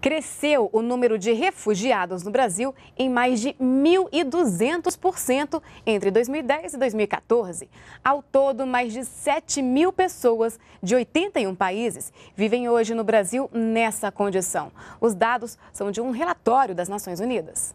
Cresceu o número de refugiados no Brasil em mais de 1.200% entre 2010 e 2014. Ao todo, mais de 7 mil pessoas de 81 países vivem hoje no Brasil nessa condição. Os dados são de um relatório das Nações Unidas.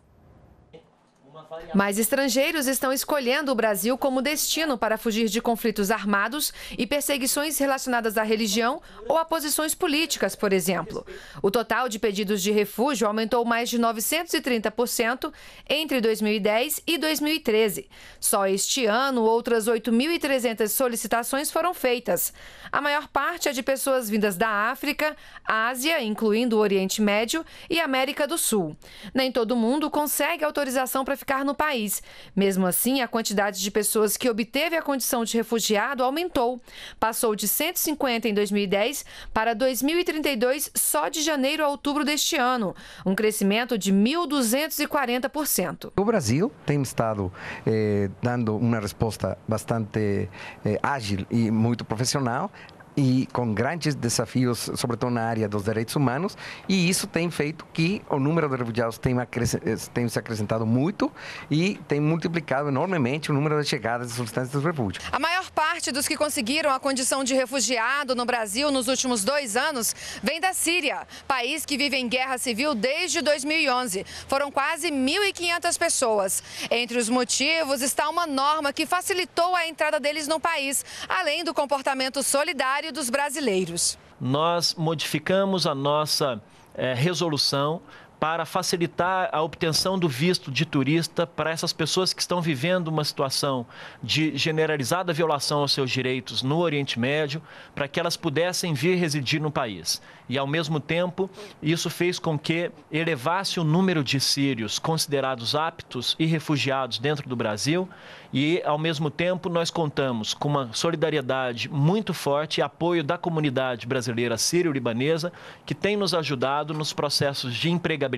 Mas estrangeiros estão escolhendo o Brasil como destino para fugir de conflitos armados e perseguições relacionadas à religião ou a posições políticas, por exemplo. O total de pedidos de refúgio aumentou mais de 930% entre 2010 e 2013. Só este ano, outras 8.300 solicitações foram feitas. A maior parte é de pessoas vindas da África, Ásia, incluindo o Oriente Médio e América do Sul. Nem todo mundo consegue autorização para ficar ficar no país. Mesmo assim, a quantidade de pessoas que obteve a condição de refugiado aumentou. Passou de 150 em 2010 para 2032 só de janeiro a outubro deste ano, um crescimento de 1.240%. O Brasil tem estado eh, dando uma resposta bastante eh, ágil e muito profissional e com grandes desafios, sobretudo na área dos direitos humanos, e isso tem feito que o número de refugiados tenha, eh, tenha se acrescentado muito e tem multiplicado enormemente o número de chegadas de solicitantes de refúgio. A maior parte dos que conseguiram a condição de refugiado no Brasil nos últimos dois anos vem da Síria, país que vive em guerra civil desde 2011. Foram quase 1.500 pessoas. Entre os motivos está uma norma que facilitou a entrada deles no país, além do comportamento solidário salário dos brasileiros. Nós modificamos a nossa é, resolução para facilitar a obtenção do visto de turista para essas pessoas que estão vivendo uma situação de generalizada violação aos seus direitos no Oriente Médio, para que elas pudessem vir residir no país. E, ao mesmo tempo, isso fez com que elevasse o número de sírios considerados aptos e refugiados dentro do Brasil, e, ao mesmo tempo, nós contamos com uma solidariedade muito forte e apoio da comunidade brasileira sírio-libanesa, que tem nos ajudado nos processos de empregabilidade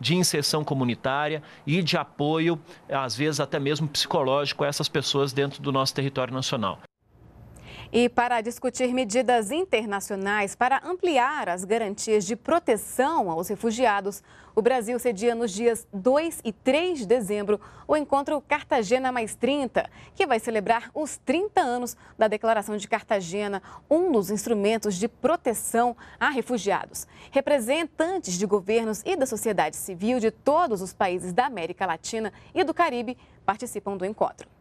de inserção comunitária e de apoio, às vezes até mesmo psicológico, a essas pessoas dentro do nosso território nacional. E para discutir medidas internacionais para ampliar as garantias de proteção aos refugiados, o Brasil cedia nos dias 2 e 3 de dezembro o encontro Cartagena Mais 30, que vai celebrar os 30 anos da Declaração de Cartagena, um dos instrumentos de proteção a refugiados. Representantes de governos e da sociedade civil de todos os países da América Latina e do Caribe participam do encontro.